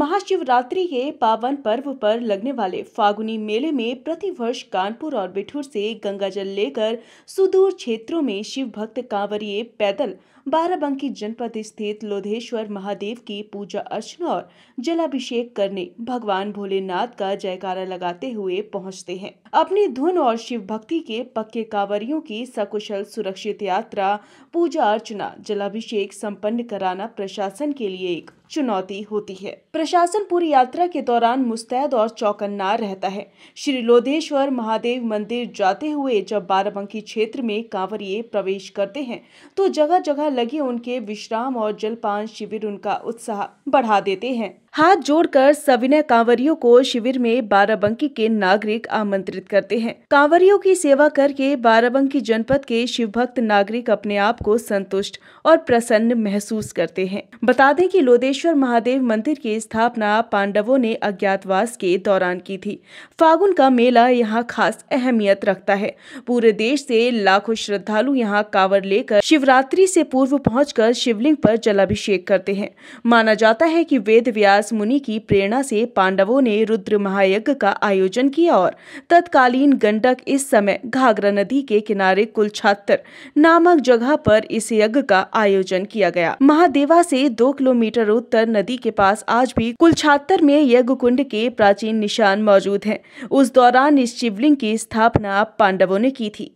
महाशिवरात्रि के पावन पर्व पर लगने वाले फागुनी मेले में प्रतिवर्ष कानपुर और बिठूर से गंगाजल लेकर सुदूर क्षेत्रों में शिव भक्त कांवरिये पैदल बाराबंकी जनपद स्थित लोधेश्वर महादेव की पूजा अर्चना और जलाभिषेक करने भगवान भोलेनाथ का जयकारा लगाते हुए पहुंचते हैं अपनी धुन और शिव भक्ति के पक्के कांवरियों की सकुशल सुरक्षित यात्रा पूजा अर्चना जलाभिषेक संपन्न कराना प्रशासन के लिए एक चुनौती होती है प्रशासन पूरी यात्रा के दौरान मुस्तैद और चौकन्ना रहता है श्री लोधेश्वर महादेव मंदिर जाते हुए जब बाराबंकी क्षेत्र में कांवरिये प्रवेश करते हैं तो जगह जगह लगे उनके विश्राम और जलपान शिविर उनका उत्साह बढ़ा देते हैं हाथ जोड़कर सविनय कांवरियों को शिविर में बाराबंकी के नागरिक आमंत्रित करते हैं कांवरियों की सेवा करके बाराबंकी जनपद के शिव भक्त नागरिक अपने आप को संतुष्ट और प्रसन्न महसूस करते हैं बता दें कि लोदेश्वर महादेव मंदिर की स्थापना पांडवों ने अज्ञातवास के दौरान की थी फागुन का मेला यहाँ खास अहमियत रखता है पूरे देश से लाखों श्रद्धालु यहाँ कांवर लेकर शिवरात्रि से पूर्व पहुँच शिवलिंग पर जलाभिषेक करते हैं माना जाता है की वेद व्यास व्यास मुनि की प्रेरणा से पांडवों ने रुद्र महायज्ञ का आयोजन किया और तत्कालीन गंडक इस समय घाघरा नदी के किनारे छात्र नामक जगह पर इस यज्ञ का आयोजन किया गया महादेवा से दो किलोमीटर उत्तर नदी के पास आज भी छात्र में यज्ञ कुंड के प्राचीन निशान मौजूद हैं उस दौरान इस शिवलिंग की स्थापना पांडवों ने की थी